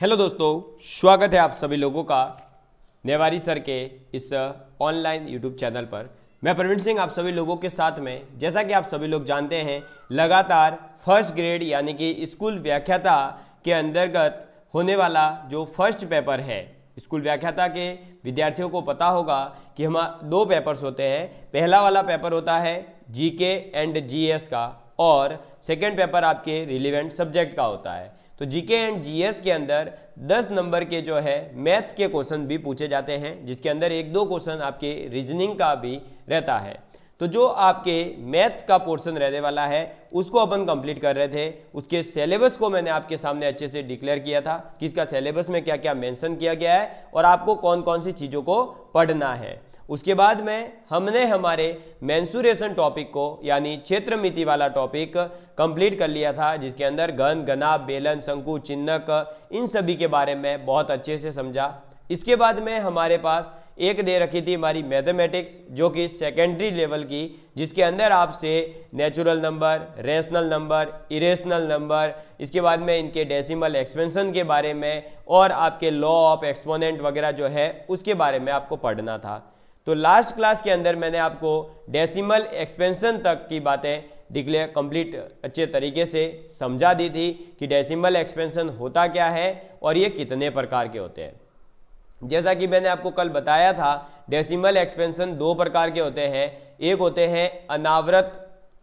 hello दोस्तों स्वागत है आप सभी लोगों का नेवारी सर के इस ऑनलाइन यूट्यूब चैनल पर मैं प्रवीण सिंह आप सभी लोगों के साथ में जैसा कि आप सभी लोग जानते हैं लगातार फर्स्ट ग्रेड यानी कि स्कूल व्याख्याता के अंतर्गत होने वाला जो फर्स्ट पेपर है स्कूल व्याख्याता के विद्यार्थियों को पता होगा कि हम दो पेपर्स होते हैं पहला वाला पेपर होता है जीके एंड जीएस का और सेकेंड पेपर आपके रिलीवेंट सब्जेक्ट का होता है तो जीके एंड जीएस के अंदर 10 नंबर के जो है मैथ्स के क्वेश्चन भी पूछे जाते हैं जिसके अंदर एक दो क्वेश्चन आपके रीजनिंग का भी रहता है तो जो आपके मैथ्स का पोर्शन रहने वाला है उसको अपन कंप्लीट कर रहे थे उसके सिलेबस को मैंने आपके सामने अच्छे से डिक्लेयर किया था कि इसका सिलेबस में क्या क्या मेंशन किया गया है और आपको कौन कौन सी चीज़ों को पढ़ना है उसके बाद में हमने हमारे मैंसूरेशन टॉपिक को यानी क्षेत्र मिति वाला टॉपिक कंप्लीट कर लिया था जिसके अंदर घन घना बेलन शंकु चिन्हक इन सभी के बारे में बहुत अच्छे से समझा इसके बाद में हमारे पास एक दे रखी थी हमारी मैथमेटिक्स जो कि सेकेंडरी लेवल की जिसके अंदर आपसे natural number rational number irrational number इसके बाद में इनके डेसिमल एक्सपेंशन के बारे में और आपके लॉ ऑफ एक्सपोनेंट वगैरह जो है उसके बारे में आपको पढ़ना था तो लास्ट क्लास के अंदर मैंने आपको डेसिमल एक्सपेंशन तक की बातें डिक्लेयर कंप्लीट अच्छे तरीके से समझा दी थी कि डेसिमल एक्सपेंशन होता क्या है और ये कितने प्रकार के होते हैं जैसा कि मैंने आपको कल बताया था डेसिमल एक्सपेंशन दो प्रकार के होते हैं एक होते हैं अनावृत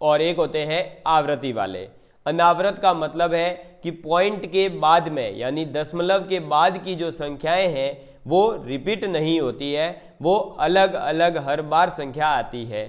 और एक होते हैं आवृत्ति वाले अनावृत का मतलब है कि पॉइंट के बाद में यानी दशमलव के बाद की जो संख्याएं हैं वो रिपीट नहीं होती है वो अलग अलग हर बार संख्या आती है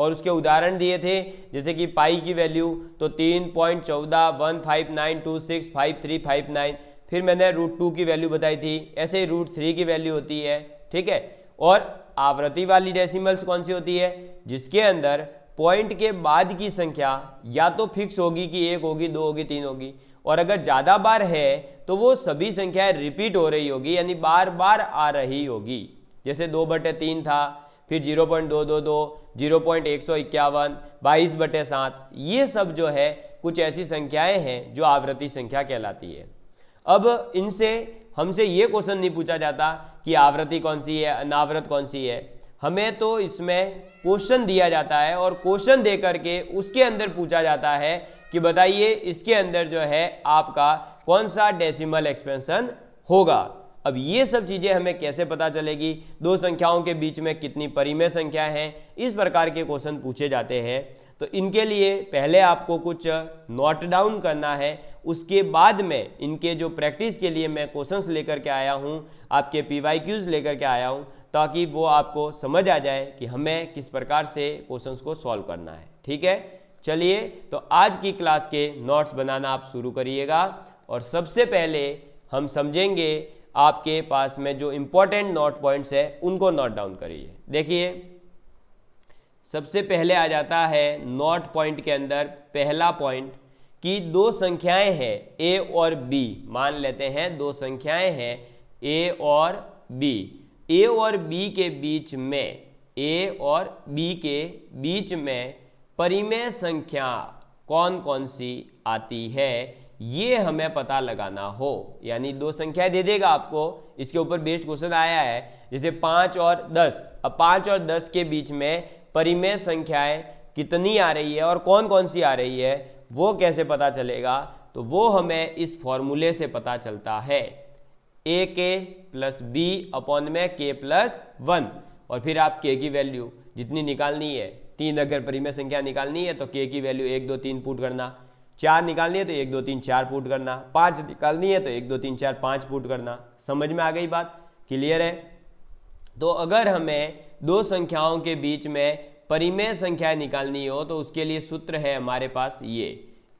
और उसके उदाहरण दिए थे जैसे कि पाई की वैल्यू तो तीन पॉइंट चौदह one five nine two six five three five nine फिर मैंने रूट टू की वैल्यू बताई थी ऐसे ही रूट थ्री की वैल्यू होती है ठीक है और आवृत्ति वाली डेसिमल्स कौन सी होती है जिसके अंदर पॉइंट के बाद की संख्या या तो फिक्स होगी कि एक होगी दो होगी तीन होगी और अगर ज़्यादा बार है तो वो सभी संख्याएं रिपीट हो रही होगी यानी बार बार आ रही होगी जैसे दो बटे तीन था फिर जीरो पॉइंट दो दो दो जीरो पॉइंट एक सौ इक्यावन बाईस बटे सात ये सब जो है कुछ ऐसी संख्याएं हैं जो आवृत्ति संख्या कहलाती है अब इनसे हमसे ये क्वेश्चन नहीं पूछा जाता कि आवृत्ति कौन सी है अनावृत कौन सी है हमें तो इसमें क्वेश्चन दिया जाता है और क्वेश्चन दे करके उसके अंदर पूछा जाता है कि बताइए इसके अंदर जो है आपका कौन सा डेसिमल एक्सपेंशन होगा अब ये सब चीज़ें हमें कैसे पता चलेगी दो संख्याओं के बीच में कितनी परिमेय संख्या है इस प्रकार के क्वेश्चन पूछे जाते हैं तो इनके लिए पहले आपको कुछ नोट डाउन करना है उसके बाद में इनके जो प्रैक्टिस के लिए मैं क्वेश्चंस लेकर के आया हूँ आपके पी वाई क्यूज़ लेकर के आया हूँ ताकि वो आपको समझ आ जाए कि हमें किस प्रकार से क्वेश्चंस को सॉल्व करना है ठीक है चलिए तो आज की क्लास के नोट्स बनाना आप शुरू करिएगा और सबसे पहले हम समझेंगे आपके पास में जो इंपॉर्टेंट नोट पॉइंट्स है उनको नोट डाउन करिए देखिए सबसे पहले आ जाता है नोट पॉइंट के अंदर पहला पॉइंट कि दो संख्याएं हैं ए और बी मान लेते हैं दो संख्याएं हैं ए और बी ए और बी के बीच में ए और बी के बीच में परिमेय संख्या कौन कौन सी आती है ये हमें पता लगाना हो यानी दो संख्या दे देगा आपको इसके ऊपर बेस्ट क्वेश्चन आया है जैसे पाँच और दस अब पाँच और दस के बीच में परिमेय संख्याएं कितनी आ रही है और कौन कौन सी आ रही है वो कैसे पता चलेगा तो वो हमें इस फॉर्मूले से पता चलता है ए के प्लस बी अपॉन में के प्लस वन और फिर आप के की वैल्यू जितनी निकालनी है तीन अगर परिमेय संख्या निकालनी है तो के की वैल्यू एक दो तीन पुट करना चार निकालनी है तो एक दो तीन चार पुट करना पाँच निकालनी है तो एक दो तीन चार पाँच पुट करना समझ में आ गई बात क्लियर है तो अगर हमें दो संख्याओं के बीच में परिमेय संख्या निकालनी हो तो उसके लिए सूत्र है हमारे पास ये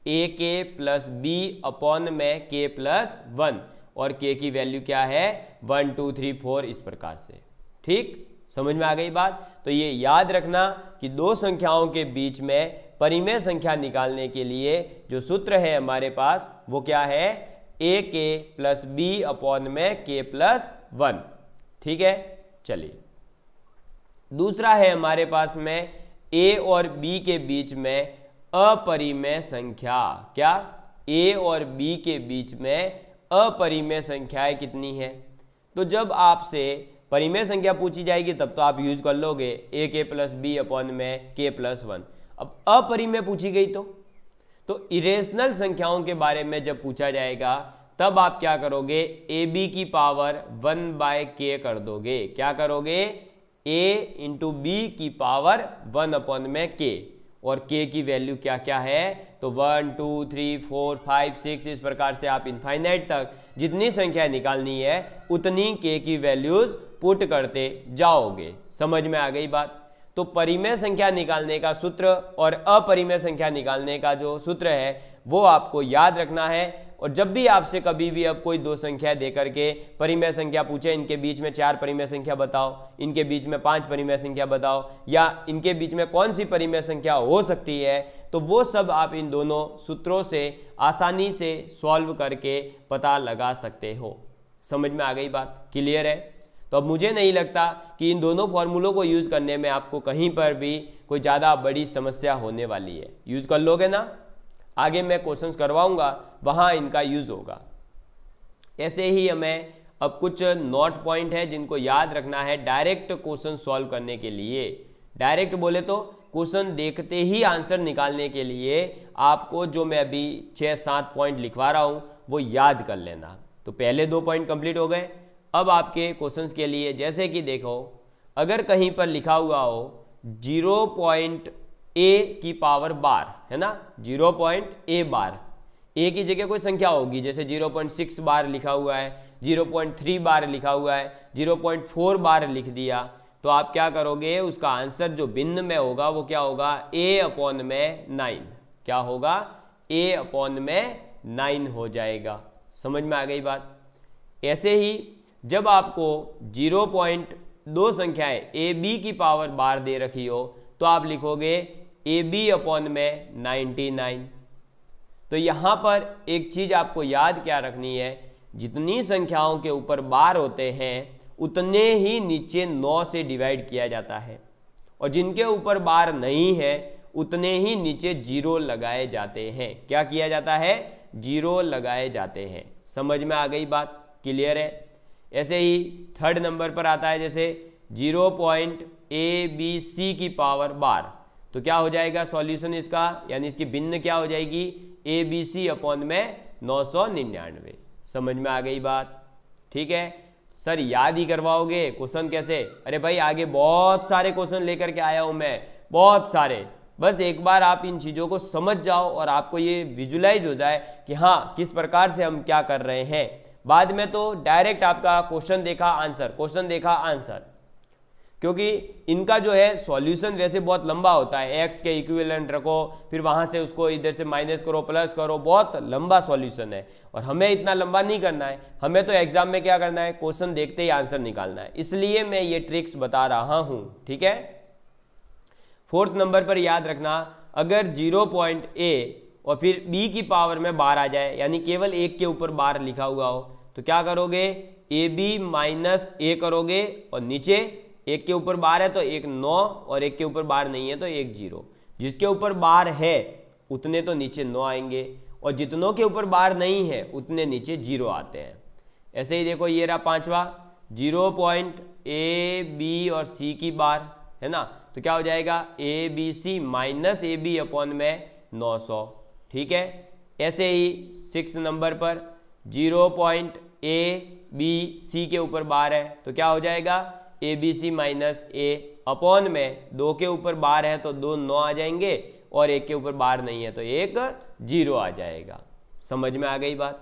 ए के प्लस बी अपॉन में के प्लस वन और के की वैल्यू क्या है वन टू थ्री फोर इस प्रकार से ठीक समझ में आ गई बात तो ये याद रखना कि दो संख्याओं के बीच में परिमेय संख्या निकालने के लिए जो सूत्र है हमारे पास वो क्या है ए के प्लस बी अपॉन में के प्लस वन ठीक है चलिए दूसरा है हमारे पास में ए और बी के बीच में अपरिमेय संख्या क्या ए और बी के बीच में अपरिमेय संख्याएं कितनी है तो जब आपसे परिमेय संख्या पूछी जाएगी तब तो आप यूज कर लोगे ए के प्लस बी अपॉन में के प्लस वन अब अपरिमेय पूछी गई तो तो इरेशनल संख्याओं के बारे में जब पूछा जाएगा तब आप क्या करोगे ए बी की पावर वन बाय के कर दोगे क्या करोगे ए इंटू बी की पावर वन अपॉन में के और के की वैल्यू क्या क्या है तो one two three four five six इस प्रकार से आप इनफाइनाइट तक जितनी संख्या निकालनी है उतनी के की वैल्यूज पुट करते जाओगे समझ में आ गई बात तो परिमेय संख्या निकालने का सूत्र और अपरिमेय संख्या निकालने का जो सूत्र है वो आपको याद रखना है और जब भी आपसे कभी भी अब कोई दो संख्या दे करके परिमेय संख्या पूछे इनके बीच में चार परिमेय संख्या बताओ इनके बीच में पांच परिमेय संख्या बताओ या इनके बीच में कौन सी परिमेय संख्या हो सकती है तो वो सब आप इन दोनों सूत्रों से आसानी से सॉल्व करके पता लगा सकते हो समझ में आ गई बात क्लियर है तो अब मुझे नहीं लगता कि इन दोनों फॉर्मूलों को यूज़ करने में आपको कहीं पर भी कोई ज़्यादा बड़ी समस्या होने वाली है यूज़ कर लोगे ना आगे मैं क्वेश्चन करवाऊंगा वहाँ इनका यूज़ होगा ऐसे ही हमें अब कुछ नोट पॉइंट है जिनको याद रखना है डायरेक्ट क्वेश्चन सॉल्व करने के लिए डायरेक्ट बोले तो क्वेश्चन देखते ही आंसर निकालने के लिए आपको जो मैं अभी छः सात पॉइंट लिखवा रहा हूँ वो याद कर लेना तो पहले दो पॉइंट कंप्लीट हो गए अब आपके क्वेश्चंस के लिए जैसे कि देखो अगर कहीं पर लिखा हुआ हो जीरो पॉइंट ए की पावर बार है ना जीरो पॉइंट ए बार ए की जगह कोई संख्या होगी जैसे जीरो पॉइंट सिक्स बार लिखा हुआ है जीरो पॉइंट थ्री बार लिखा हुआ है जीरो पॉइंट फोर बार लिख दिया तो आप क्या करोगे उसका आंसर जो भिन्न में होगा वो क्या होगा ए अपॉन में नाइन क्या होगा ए अपॉन में नाइन हो जाएगा समझ में आ गई बात ऐसे ही जब आपको 0.2 संख्याएं ए बी की पावर बार दे रखी हो तो आप लिखोगे ए बी अपॉन में 99 तो यहाँ पर एक चीज़ आपको याद क्या रखनी है जितनी संख्याओं के ऊपर बार होते हैं उतने ही नीचे 9 से डिवाइड किया जाता है और जिनके ऊपर बार नहीं है उतने ही नीचे जीरो लगाए जाते हैं क्या किया जाता है जीरो लगाए जाते हैं समझ में आ गई बात क्लियर है ऐसे ही थर्ड नंबर पर आता है जैसे zero point A B C की पावर बार तो क्या हो जाएगा सॉल्यूशन इसका यानी इसकी भिन्न क्या हो जाएगी ए बी सी अपॉन में नौ सौ निन्यानवे समझ में आ गई बात ठीक है सर याद ही करवाओगे क्वेश्चन कैसे अरे भाई आगे बहुत सारे क्वेश्चन लेकर के आया हूं मैं बहुत सारे बस एक बार आप इन चीज़ों को समझ जाओ और आपको ये विजुलाइज हो जाए कि हाँ किस प्रकार से हम क्या कर रहे हैं बाद में तो डायरेक्ट आपका क्वेश्चन देखा आंसर क्वेश्चन देखा आंसर क्योंकि इनका जो है सॉल्यूशन वैसे बहुत लंबा होता है एक्स के इक्विवेलेंट रखो फिर वहां से उसको इधर से माइनस करो प्लस करो बहुत लंबा सॉल्यूशन है और हमें इतना लंबा नहीं करना है हमें तो एग्जाम में क्या करना है क्वेश्चन देखते ही आंसर निकालना है इसलिए मैं ये ट्रिक्स बता रहा हूं ठीक है फोर्थ नंबर पर याद रखना अगर जीरो पॉइंट ए और फिर बी की पावर में बार आ जाए यानी केवल एक के ऊपर बार लिखा हुआ हो तो क्या करोगे ए बी माइनस ए करोगे और नीचे एक के ऊपर बार है तो एक नौ और एक के ऊपर बार नहीं है तो एक जीरो जिसके ऊपर बार है उतने तो नीचे नौ आएंगे और जितनों के ऊपर बार नहीं है उतने नीचे जीरो आते हैं ऐसे ही देखो ये रहा पांचवा जीरो पॉइंट ए बी और सी की बार है ना तो क्या हो जाएगा A B C minus A B upon में नौ सौ ठीक है ऐसे ही सिक्स नंबर पर zero point A B C के ऊपर बार है तो क्या हो जाएगा A B C minus A upon में दो के ऊपर बार है तो दो नौ आ जाएंगे और एक के ऊपर बार नहीं है तो एक जीरो आ जाएगा समझ में आ गई बात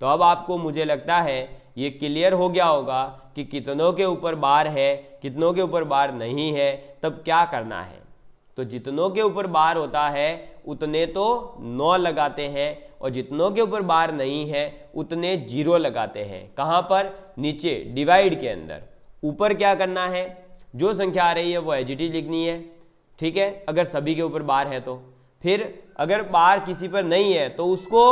तो अब आपको मुझे लगता है ये क्लियर हो गया होगा कि कितनों के ऊपर बार है कितनों के ऊपर बार नहीं है तब क्या करना है तो जितनों के ऊपर बार होता है उतने तो नौ लगाते हैं और जितनों के ऊपर बार नहीं है उतने जीरो लगाते हैं कहाँ पर नीचे डिवाइड के अंदर ऊपर क्या करना है जो संख्या आ रही है वो एजिटिव लिखनी है ठीक है अगर सभी के ऊपर बार है तो फिर अगर बार किसी पर नहीं है तो उसको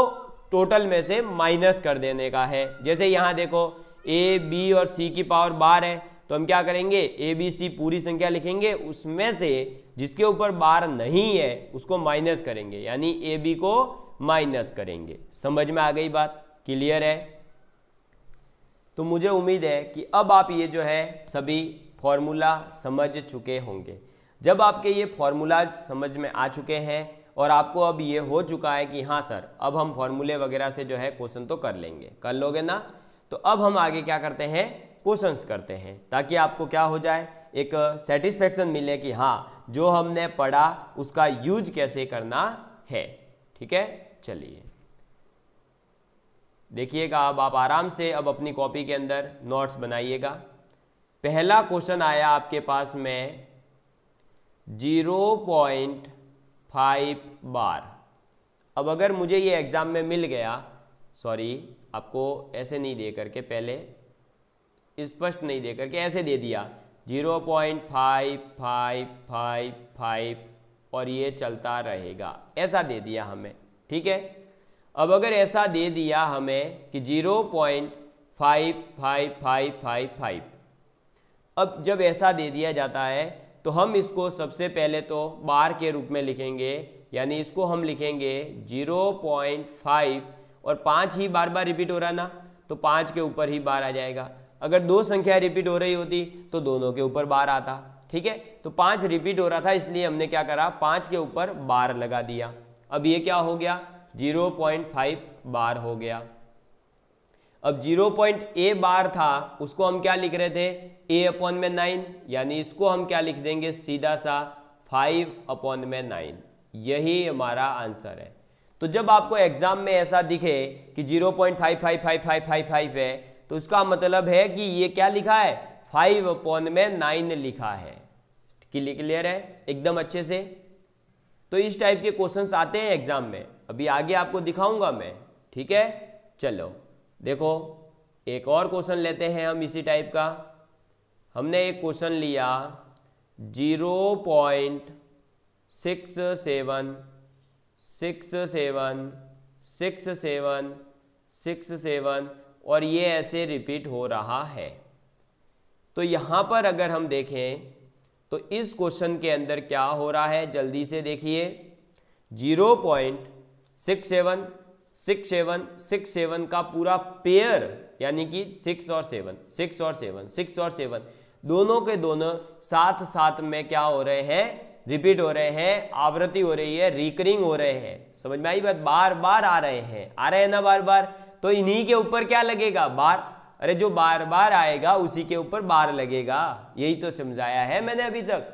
टोटल में से माइनस कर देने का है जैसे यहाँ देखो ए बी और सी की पावर बार है तो हम क्या करेंगे ए बी सी पूरी संख्या लिखेंगे उसमें से जिसके ऊपर बार नहीं है उसको माइनस करेंगे यानी ए बी को माइनस करेंगे समझ में आ गई बात क्लियर है तो मुझे उम्मीद है कि अब आप ये जो है सभी फॉर्मूला समझ चुके होंगे जब आपके ये फॉर्मूलाज समझ में आ चुके हैं और आपको अब ये हो चुका है कि हाँ सर अब हम फॉर्मूले वगैरह से जो है क्वेश्चन तो कर लेंगे कर लोगे ना तो अब हम आगे क्या करते हैं क्वेश्चंस करते हैं ताकि आपको क्या हो जाए एक सेटिस्फेक्शन मिले कि हाँ जो हमने पढ़ा उसका यूज कैसे करना है ठीक है चलिए देखिएगा अब आप आराम से अब अपनी कॉपी के अंदर नोट्स बनाइएगा पहला क्वेश्चन आया आपके पास में जीरो पॉइंट फाइव बार अब अगर मुझे ये एग्ज़ाम में मिल गया सॉरी आपको ऐसे नहीं दे करके पहले स्पष्ट नहीं दे करके ऐसे दे दिया zero point five five five five और ये चलता रहेगा ऐसा दे दिया हमें ठीक है अब अगर ऐसा दे दिया हमें कि zero point five five five five five अब जब ऐसा दे दिया जाता है तो हम इसको सबसे पहले तो बार के रूप में लिखेंगे यानी इसको हम लिखेंगे जीरो पॉइंट फाइव और पाँच ही बार बार रिपीट हो रहा ना तो पाँच के ऊपर ही बार आ जाएगा अगर दो संख्या रिपीट हो रही होती तो दोनों के ऊपर बार आता ठीक है तो पाँच रिपीट हो रहा था इसलिए हमने क्या करा पाँच के ऊपर बार लगा दिया अब ये क्या हो गया 0.5 बार हो गया अब 0.a बार था उसको हम क्या लिख रहे थे a अपॉन में नाइन यानी इसको हम क्या लिख देंगे सीधा सा 5 अपॉन में नाइन यही हमारा आंसर है तो जब आपको एग्जाम में ऐसा दिखे कि 0.55555 है तो उसका मतलब है कि ये क्या लिखा है फाइव अपॉन में नाइन लिखा है क्लियर है एकदम अच्छे से तो इस टाइप के क्वेश्चन आते हैं एग्जाम में अभी आगे आपको दिखाऊंगा मैं ठीक है चलो देखो एक और क्वेश्चन लेते हैं हम इसी टाइप का हमने एक क्वेश्चन लिया zero point six seven six seven six seven six seven और ये ऐसे रिपीट हो रहा है तो यहाँ पर अगर हम देखें तो इस क्वेश्चन के अंदर क्या हो रहा है जल्दी से देखिए zero point six seven six seven six seven का पूरा पेयर यानी कि सिक्स और सेवन सिक्स और सेवन सिक्स और सेवन दोनों के दोनों साथ साथ में क्या हो रहे हैं रिपीट हो रहे हैं आवृत्ति हो रही है रिकरिंग हो रहे हैं समझ में आई बात बार बार आ रहे हैं आ रहे हैं ना बार बार तो इन्हीं के ऊपर क्या लगेगा बार अरे जो बार बार आएगा उसी के ऊपर बार लगेगा यही तो समझाया है मैंने अभी तक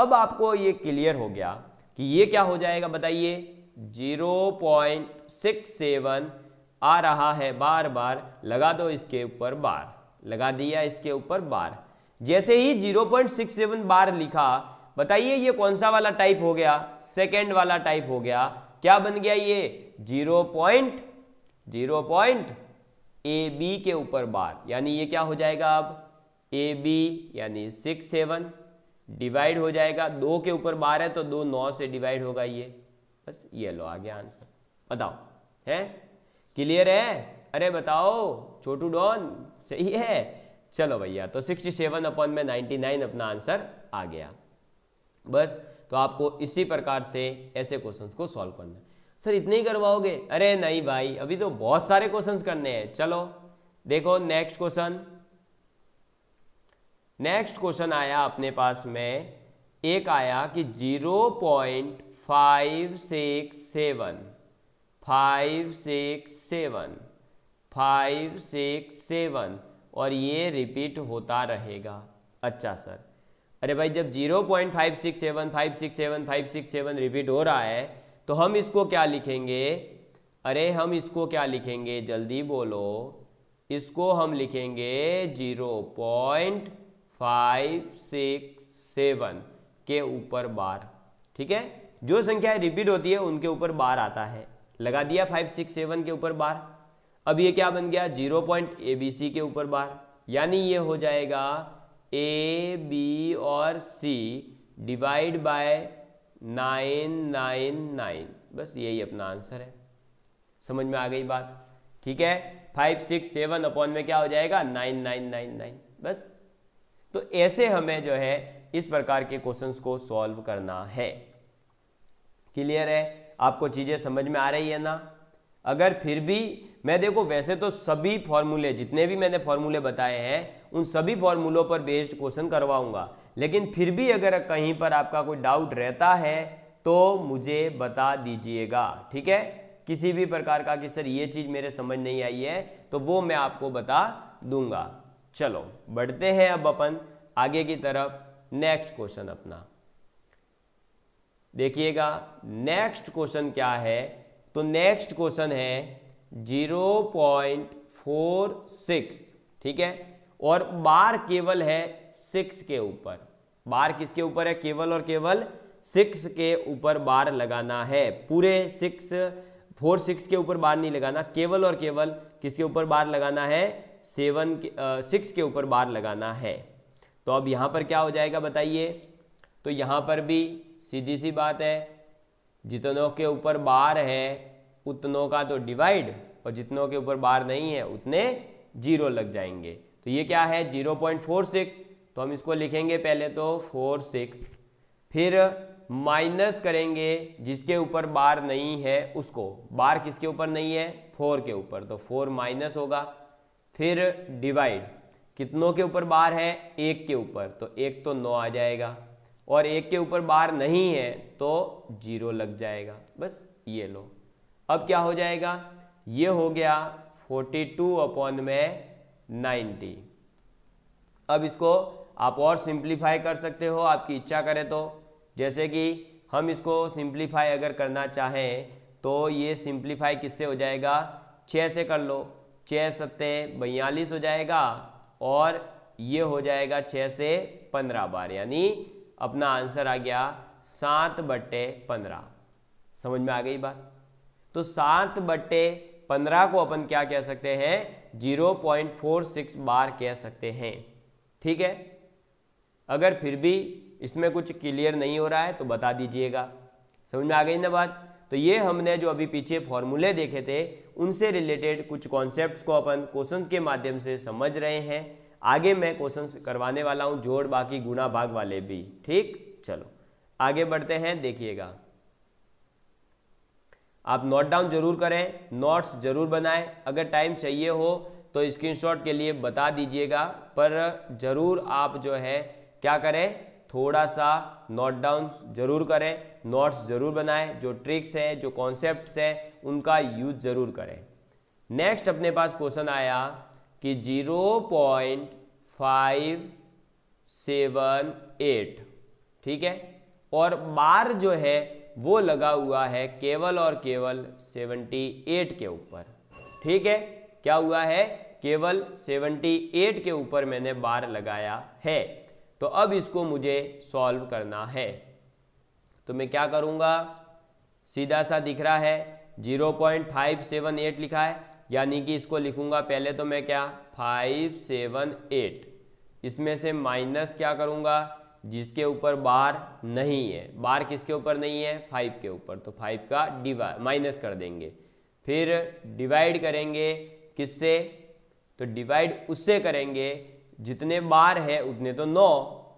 अब आपको ये क्लियर हो गया कि ये क्या हो जाएगा बताइए 0.67 आ रहा है बार बार लगा दो इसके ऊपर बार लगा दिया इसके ऊपर बार जैसे ही 0.67 बार लिखा बताइए ये कौन सा वाला टाइप हो गया सेकेंड वाला टाइप हो गया क्या बन गया ये zero point zero point A B के ऊपर बार यानी ये क्या हो जाएगा अब ए बी यानी सिक्स सेवन डिवाइड हो जाएगा दो के ऊपर बार है तो दो नौ से डिवाइड होगा ये बस ये लो आ गया आंसर बताओ है क्लियर है अरे बताओ छोटू डॉन सही है चलो भैया तो सिक्सटी सेवन अपन में नाइन्टी नाइन अपना आंसर आ गया बस तो आपको इसी प्रकार से ऐसे क्वेश्चंस को सॉल्व करना है सर इतने ही करवाओगे अरे नहीं भाई अभी तो बहुत सारे क्वेश्चंस करने हैं चलो देखो नेक्स्ट क्वेश्चन नेक्स्ट क्वेश्चन आया अपने पास में एक आया कि zero point five six seven five six seven five six seven और ये रिपीट होता रहेगा अच्छा सर अरे भाई जब zero point five six seven five six seven five six seven repeat हो रहा है तो हम इसको क्या लिखेंगे अरे हम इसको क्या लिखेंगे जल्दी बोलो इसको हम लिखेंगे zero point five six seven के ऊपर बार ठीक है जो संख्या रिपीट होती है उनके ऊपर बार आता है लगा दिया फाइव सिक्स सेवन के ऊपर बार अब ये क्या बन गया zero point A B C के ऊपर बार यानी ये हो जाएगा ए बी और C divide by nine nine nine बस यही अपना आंसर है समझ में आ गई बात ठीक है फाइव सिक्स सेवन अपॉन में क्या हो जाएगा नाइन नाइन नाइन नाइन बस तो ऐसे हमें जो है इस प्रकार के क्वेश्चंस को सॉल्व करना है क्लियर है आपको चीज़ें समझ में आ रही है ना अगर फिर भी मैं देखो वैसे तो सभी फॉर्मूले जितने भी मैंने फॉर्मूले बताए हैं उन सभी फॉर्मूलों पर बेस्ड क्वेश्चन करवाऊंगा लेकिन फिर भी अगर कहीं पर आपका कोई डाउट रहता है तो मुझे बता दीजिएगा ठीक है किसी भी प्रकार का कि सर ये चीज़ मेरे समझ नहीं आई है तो वो मैं आपको बता दूंगा चलो बढ़ते हैं अब अपन आगे की तरफ नेक्स्ट क्वेश्चन अपना देखिएगा नेक्स्ट क्वेश्चन क्या है तो नेक्स्ट क्वेश्चन है जीरो पॉइंट फोर सिक्स ठीक है और बार केवल है सिक्स के ऊपर बार किसके ऊपर है केवल और केवल सिक्स के ऊपर बार लगाना है पूरे सिक्स फोर सिक्स के ऊपर बार नहीं लगाना केवल और केवल किसके ऊपर बार लगाना है सेवन सिक्स के ऊपर बार लगाना है तो अब यहाँ पर क्या हो जाएगा बताइए तो यहाँ पर भी सीधी सी बात है जितनों के ऊपर बार है उतनों का तो डिवाइड और जितनों के ऊपर बार नहीं है उतने जीरो लग जाएंगे तो ये क्या है जीरो पॉइंट फोर सिक्स तो हम इसको लिखेंगे पहले तो फोर सिक्स फिर माइनस करेंगे जिसके ऊपर बार नहीं है उसको बार किसके ऊपर नहीं है फोर के ऊपर तो फोर माइनस होगा फिर डिवाइड कितनों के ऊपर बार है एक के ऊपर तो एक तो नौ आ जाएगा और एक के ऊपर बार नहीं है तो जीरो लग जाएगा बस ये लो अब क्या हो जाएगा ये हो गया फोर्टी टू अपॉन में नाइन्टी अब इसको आप और सिंप्लीफाई कर सकते हो आपकी इच्छा करें तो जैसे कि हम इसको सिंप्लीफाई अगर करना चाहें तो ये सिंप्लीफाई किससे हो जाएगा छः से कर लो छः सत्ते बयालीस हो जाएगा और ये हो जाएगा छः से पंद्रह बार यानी अपना आंसर आ गया सात बट्टे पंद्रह समझ में आ गई बात तो सात बट्टे पंद्रह को अपन क्या कह सकते हैं zero point four six bar कह सकते हैं ठीक है अगर फिर भी इसमें कुछ क्लियर नहीं हो रहा है तो बता दीजिएगा समझ में आ गई ना बात तो ये हमने जो अभी पीछे फॉर्मूले देखे थे उनसे रिलेटेड कुछ कॉन्सेप्ट्स को अपन क्वेश्चन के माध्यम से समझ रहे हैं आगे मैं क्वेश्चन करवाने वाला हूँ जोड़ बाकी गुणा भाग वाले भी ठीक चलो आगे बढ़ते हैं देखिएगा आप नोट डाउन जरूर करें नोट्स जरूर बनाएं अगर टाइम चाहिए हो तो स्क्रीनशॉट के लिए बता दीजिएगा पर ज़रूर आप जो है क्या करें थोड़ा सा नोट डाउन जरूर करें नोट्स जरूर बनाएं जो ट्रिक्स हैं जो कॉन्सेप्ट्स हैं उनका यूज जरूर करें नेक्स्ट अपने पास क्वेश्चन आया कि zero point five seven eight ठीक है और बार जो है वो लगा हुआ है केवल और केवल सेवनटी एट के ऊपर ठीक है क्या हुआ है केवल सेवेंटी एट के ऊपर मैंने बार लगाया है तो अब इसको मुझे सॉल्व करना है तो मैं क्या करूंगा सीधा सा दिख रहा है zero point five seven eight लिखा है यानी कि इसको लिखूंगा पहले तो मैं क्या फाइव सेवन एट इसमें से माइनस क्या करूंगा जिसके ऊपर बार नहीं है बार किसके ऊपर नहीं है फाइव के ऊपर तो फाइव का डिवाइड माइनस कर देंगे फिर डिवाइड करेंगे किससे तो डिवाइड उससे करेंगे जितने बार है उतने तो नौ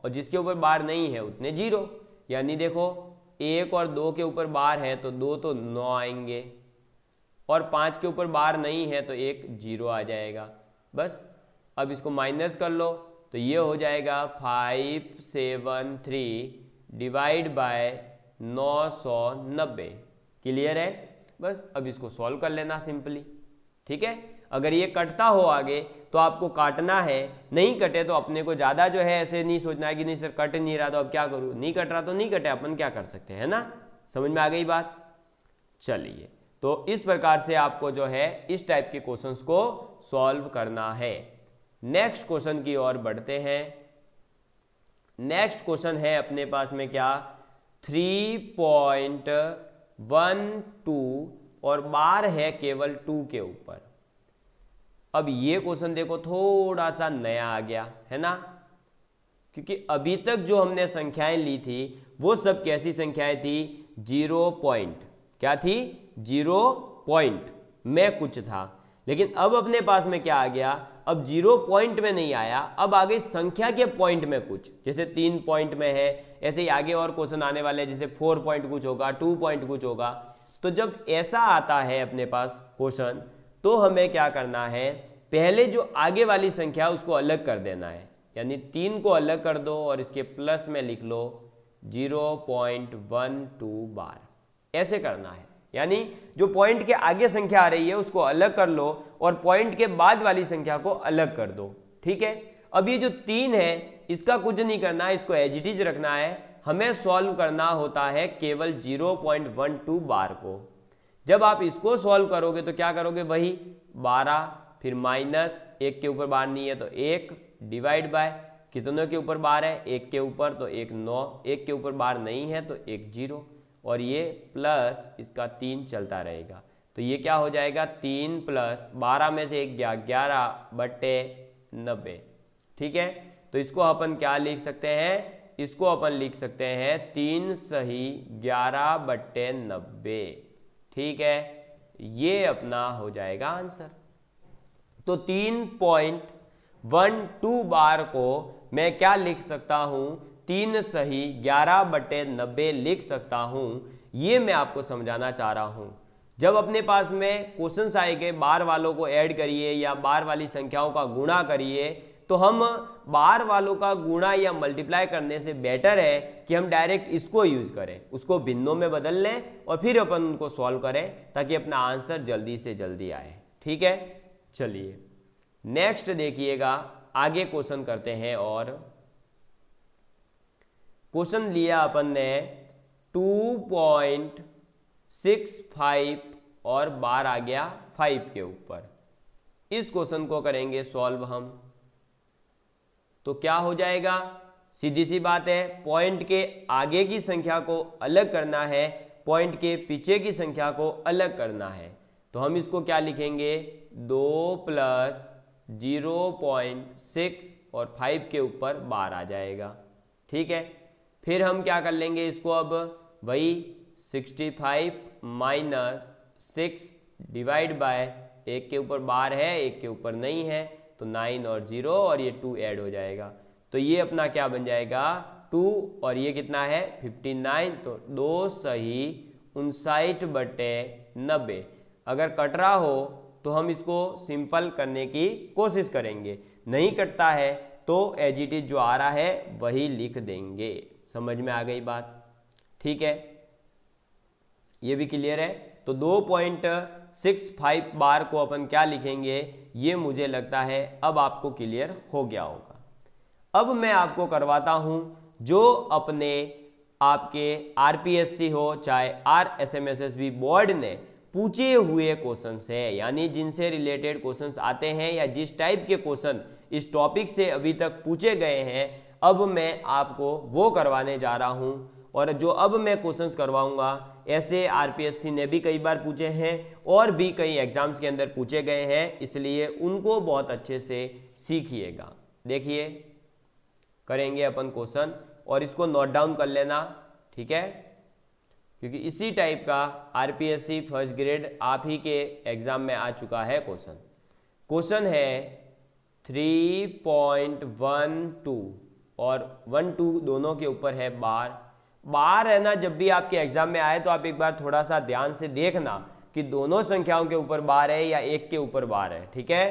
और जिसके ऊपर बार नहीं है उतने जीरो यानी देखो एक और दो के ऊपर बार है तो दो तो नौ आएंगे और पाँच के ऊपर बार नहीं है तो एक जीरो आ जाएगा बस अब इसको माइनस कर लो तो ये हो जाएगा five seven three divide by नौ सौ नब्बे क्लियर है बस अब इसको सॉल्व कर लेना सिंपली ठीक है अगर ये कटता हो आगे तो आपको काटना है नहीं कटे तो अपने को ज़्यादा जो है ऐसे नहीं सोचना है कि नहीं सर कट नहीं रहा तो अब क्या करूँ नहीं कट रहा तो नहीं कटे अपन क्या कर सकते हैं ना समझ में आ गई बात चलिए तो इस प्रकार से आपको जो है इस टाइप के क्वेश्चंस को सॉल्व करना है नेक्स्ट क्वेश्चन की ओर बढ़ते हैं नेक्स्ट क्वेश्चन है अपने पास में क्या थ्री पॉइंट वन टू और बार है केवल टू के ऊपर अब ये क्वेश्चन देखो थोड़ा सा नया आ गया है ना क्योंकि अभी तक जो हमने संख्याएं ली थी वो सब कैसी संख्याएं थी जीरो पॉइंट क्या थी जीरो पॉइंट में कुछ था लेकिन अब अपने पास में क्या आ गया अब जीरो पॉइंट में नहीं आया अब आ गई संख्या के पॉइंट में कुछ जैसे तीन पॉइंट में है ऐसे ही आगे और क्वेश्चन आने वाले हैं जैसे फोर पॉइंट कुछ होगा टू पॉइंट कुछ होगा तो जब ऐसा आता है अपने पास क्वेश्चन तो हमें क्या करना है पहले जो आगे वाली संख्या उसको अलग कर देना है यानी तीन को अलग कर दो और इसके प्लस में लिख लो zero point one two bar ऐसे करना है यानी जो पॉइंट के आगे संख्या आ रही है उसको अलग कर लो और पॉइंट के बाद वाली संख्या को अलग कर दो ठीक है अब ये जो तीन है इसका कुछ नहीं करना है इसको एजिटिज रखना है हमें सॉल्व करना होता है केवल zero point one two bar को जब आप इसको सॉल्व करोगे तो क्या करोगे वही बारह फिर माइनस एक के ऊपर बार नहीं है तो एक डिवाइड बाय कितनों के ऊपर बार है एक के ऊपर तो एक नौ एक के ऊपर बार नहीं है तो एक जीरो और ये प्लस इसका तीन चलता रहेगा तो ये क्या हो जाएगा तीन प्लस बारह में से एक गया ग्यारह बटे नब्बे ठीक है तो इसको अपन क्या लिख सकते हैं इसको अपन लिख सकते हैं तीन सही ग्यारह बट्टे नब्बे ठीक है ये अपना हो जाएगा आंसर तो तीन पॉइंट वन टू बार को मैं क्या लिख सकता हूं तीन सही ग्यारह बटे नब्बे लिख सकता हूं ये मैं आपको समझाना चाह रहा हूं जब अपने पास में क्वेश्चन आएंगे बार वालों को ऐड करिए या बार वाली संख्याओं का गुणा करिए तो हम बार वालों का गुणा या मल्टीप्लाई करने से बेटर है कि हम डायरेक्ट इसको यूज़ करें उसको बिंदों में बदल लें और फिर अपन उनको सॉल्व करें ताकि अपना आंसर जल्दी से जल्दी आए ठीक है चलिए नेक्स्ट देखिएगा आगे क्वेश्चन करते हैं और क्वेश्चन लिया अपन ने 2.65 और बार आ गया 5 के ऊपर इस क्वेश्चन को करेंगे सॉल्व हम तो क्या हो जाएगा सीधी सी बात है पॉइंट के आगे की संख्या को अलग करना है पॉइंट के पीछे की संख्या को अलग करना है तो हम इसको क्या लिखेंगे दो प्लस जीरो पॉइंट सिक्स और फाइव के ऊपर बार आ जाएगा ठीक है फिर हम क्या कर लेंगे इसको अब वही sixty five minus six divide by एक के ऊपर बार है एक के ऊपर नहीं है तो नाइन और जीरो और ये टू ऐड हो जाएगा तो ये अपना क्या बन जाएगा टू और ये कितना है फिफ्टी नाइन तो दो सही उनसाठ बटे नब्बे अगर कट रहा हो तो हम इसको सिंपल करने की कोशिश करेंगे नहीं कटता है तो एज इट इज जो आ रहा है वही लिख देंगे समझ में आ गई बात ठीक है ये भी क्लियर है तो दो पॉइंट सिक्स फाइव बार को अपन क्या लिखेंगे ये मुझे लगता है अब आपको क्लियर हो गया होगा अब मैं आपको करवाता हूँ जो अपने आपके आरपीएससी हो चाहे R S M S S B board ने पूछे हुए क्वेश्चंस है यानी जिनसे रिलेटेड क्वेश्चंस आते हैं या जिस टाइप के क्वेश्चन इस टॉपिक से अभी तक पूछे गए हैं अब मैं आपको वो करवाने जा रहा हूँ और जो अब मैं क्वेश्चंस करवाऊंगा ऐसे आरपीएससी ने भी कई बार पूछे हैं और भी कई एग्जाम्स के अंदर पूछे गए हैं इसलिए उनको बहुत अच्छे से सीखिएगा देखिए करेंगे अपन क्वेश्चन और इसको नोट डाउन कर लेना ठीक है क्योंकि इसी टाइप का आरपीएससी फर्स्ट ग्रेड आप ही के एग्जाम में आ चुका है क्वेश्चन क्वेश्चन है 3.12 और 12 दोनों के ऊपर है बार बाहर है ना जब भी आपके एग्जाम में आए तो आप एक बार थोड़ा सा ध्यान से देखना कि दोनों संख्याओं के ऊपर बार है या एक के ऊपर बार है ठीक है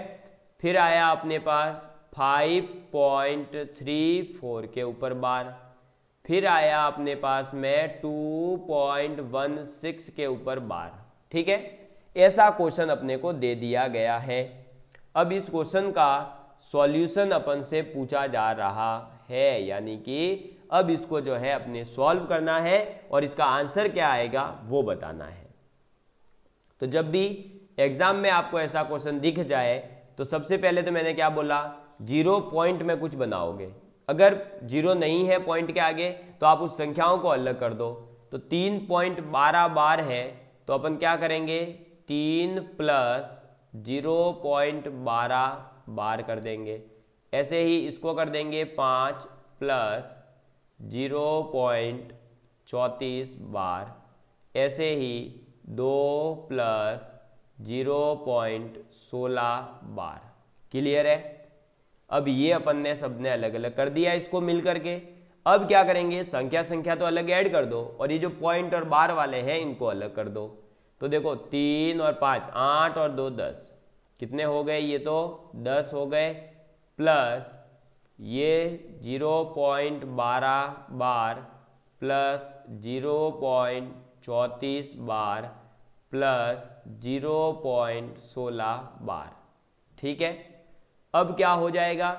फिर आया अपने पास 5.34 के ऊपर बार फिर आया अपने पास में 2.16 के ऊपर बार ठीक है ऐसा क्वेश्चन अपने को दे दिया गया है अब इस क्वेश्चन का सॉल्यूशन अपन से पूछा जा रहा है यानी कि अब इसको जो है अपने सॉल्व करना है और इसका आंसर क्या आएगा वो बताना है तो जब भी एग्जाम में आपको ऐसा क्वेश्चन दिख जाए तो सबसे पहले तो मैंने क्या बोला जीरो पॉइंट में कुछ बनाओगे अगर जीरो नहीं है पॉइंट के आगे तो आप उस संख्याओं को अलग कर दो तो तीन पॉइंट बारह बार है तो अपन क्या करेंगे तीन प्लस जीरो पॉइंट बारह बार कर देंगे ऐसे ही इसको कर देंगे पाँच प्लस जीरो पॉइंट चौंतीस बार ऐसे ही दो प्लस जीरो पॉइंट सोलह बार क्लियर है अब ये अपन ने सबने अलग अलग कर दिया इसको मिल करके अब क्या करेंगे संख्या संख्या तो अलग ऐड कर दो और ये जो पॉइंट और बार वाले हैं इनको अलग कर दो तो देखो तीन और पाँच आठ और दो दस कितने हो गए ये तो दस हो गए प्लस ये 0.12 बार प्लस 0.34 बार प्लस 0.16 बार ठीक है अब क्या हो जाएगा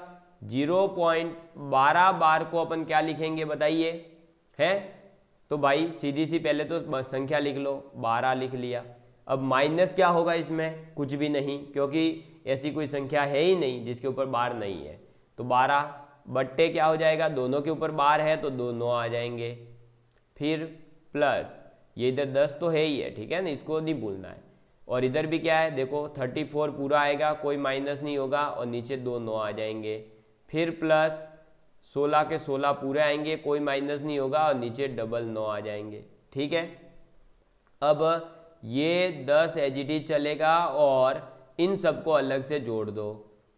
0.12 बार को अपन क्या लिखेंगे बताइए है तो भाई सीधी सी पहले तो संख्या लिख लो 12 लिख लिया अब माइनस क्या होगा इसमें कुछ भी नहीं क्योंकि ऐसी कोई संख्या है ही नहीं जिसके ऊपर बार नहीं है तो बारह बट्टे क्या हो जाएगा दोनों के ऊपर बार है तो दोनों आ जाएंगे फिर प्लस ये इधर दस तो है ही है ठीक है ना इसको नहीं भूलना है और इधर भी क्या है देखो थर्टी फोर पूरा आएगा कोई माइनस नहीं होगा और नीचे दो नौ आ जाएंगे फिर प्लस सोलह के सोलह पूरे आएंगे कोई माइनस नहीं होगा और नीचे डबल नौ आ जाएंगे ठीक है अब ये दस एच चलेगा और इन सबको अलग से जोड़ दो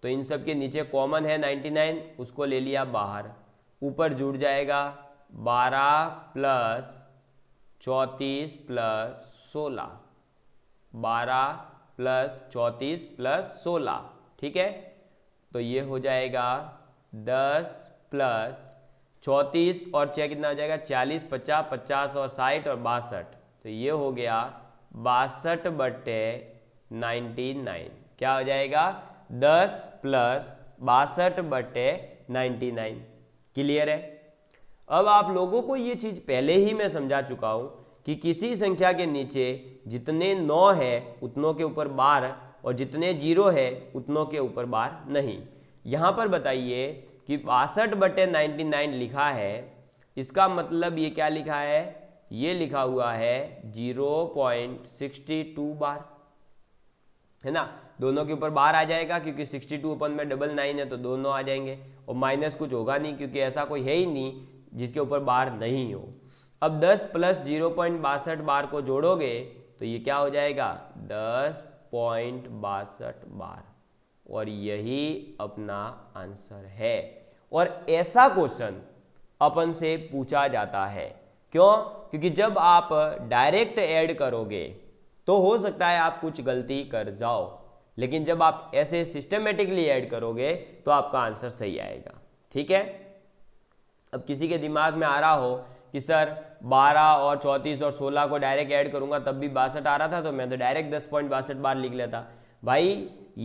तो इन सब के नीचे कॉमन है 99 उसको ले लिया बाहर ऊपर जुड़ जाएगा 12 प्लस चौंतीस प्लस सोलह बारह प्लस चौंतीस प्लस सोलह ठीक है तो ये हो जाएगा दस प्लस चौंतीस और छः कितना हो जाएगा चालीस पचास पचास और साठ और बासठ तो ये हो गया बासठ बटे नाइन्टी नाइन क्या हो जाएगा दस प्लस बासठ बटे नाइन्टी नाइन क्लियर है अब आप लोगों को ये चीज़ पहले ही मैं समझा चुका हूँ कि किसी संख्या के नीचे जितने नौ है उतनों के ऊपर बार और जितने जीरो है उतनों के ऊपर बार नहीं यहाँ पर बताइए कि बासठ बटे नाइन्टी नाइन लिखा है इसका मतलब ये क्या लिखा है ये लिखा हुआ है zero point sixty two bar है ना दोनों के ऊपर बाहर आ जाएगा क्योंकि 62 ओपन में डबल नाइन है तो दोनों आ जाएंगे और माइनस कुछ होगा नहीं क्योंकि ऐसा कोई है ही नहीं जिसके ऊपर बार नहीं हो अब 10 प्लस जीरो पॉइंट बासठ बार को जोड़ोगे तो ये क्या हो जाएगा दस पॉइंट बासठ बार और यही अपना आंसर है और ऐसा क्वेश्चन अपन से पूछा जाता है क्यों क्योंकि जब आप डायरेक्ट ऐड करोगे तो हो सकता है आप कुछ गलती कर जाओ लेकिन जब आप ऐसे सिस्टमेटिकली ऐड करोगे तो आपका आंसर सही आएगा ठीक है अब किसी के दिमाग में आ रहा हो कि सर 12 और 34 और 16 को डायरेक्ट ऐड करूंगा तब भी बासठ आ रहा था तो मैं तो डायरेक्ट दस पॉइंट बासठ बार लिख लेता भाई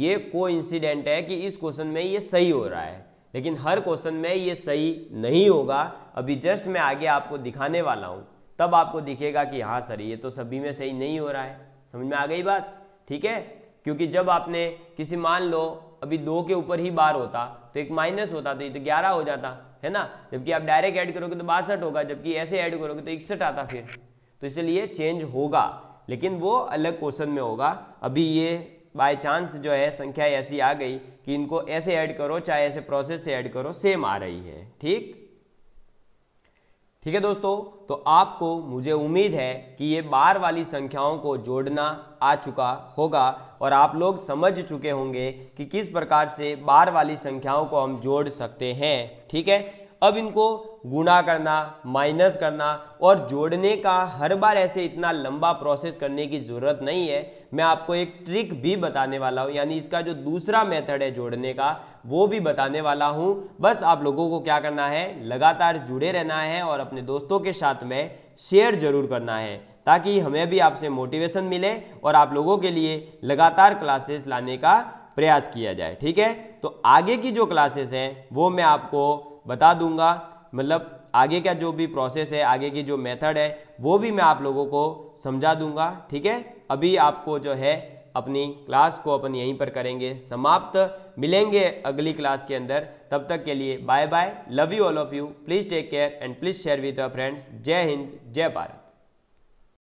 ये को इंसिडेंट है कि इस क्वेश्चन में ये सही हो रहा है लेकिन हर क्वेश्चन में ये सही नहीं होगा अभी जस्ट मैं आगे आपको दिखाने वाला हूँ तब आपको दिखेगा कि हाँ सर ये तो सभी में सही नहीं हो रहा है समझ में आ गई बात ठीक है क्योंकि जब आपने किसी मान लो अभी दो के ऊपर ही बार होता तो एक माइनस होता तो ये तो ग्यारह हो जाता है ना जबकि आप डायरेक्ट ऐड करोगे तो बासठ होगा जबकि ऐसे ऐड करोगे तो इकसठ आता फिर तो इसलिए चेंज होगा लेकिन वो अलग क्वेश्चन में होगा अभी ये बाय चांस जो है संख्या ऐसी आ गई कि इनको ऐसे ऐड करो चाहे ऐसे प्रोसेस से ऐड करो सेम आ रही है ठीक ठीक है दोस्तों तो आपको मुझे उम्मीद है कि ये बार वाली संख्याओं को जोड़ना आ चुका होगा और आप लोग समझ चुके होंगे कि किस प्रकार से बार वाली संख्याओं को हम जोड़ सकते हैं ठीक है अब इनको गुणा करना माइनस करना और जोड़ने का हर बार ऐसे इतना लंबा प्रोसेस करने की ज़रूरत नहीं है मैं आपको एक ट्रिक भी बताने वाला हूँ यानी इसका जो दूसरा मेथड है जोड़ने का वो भी बताने वाला हूँ बस आप लोगों को क्या करना है लगातार जुड़े रहना है और अपने दोस्तों के साथ में शेयर जरूर करना है ताकि हमें भी आपसे मोटिवेशन मिले और आप लोगों के लिए लगातार क्लासेस लाने का प्रयास किया जाए ठीक है तो आगे की जो क्लासेस हैं वो मैं आपको बता दूंगा मतलब आगे का जो भी प्रोसेस है आगे की जो मेथड है वो भी मैं आप लोगों को समझा दूंगा ठीक है अभी आपको जो है अपनी क्लास को अपन यहीं पर करेंगे समाप्त मिलेंगे अगली क्लास के अंदर तब तक के लिए bye bye love you all of you please take care and please share with a friends जय हिंद जय भारत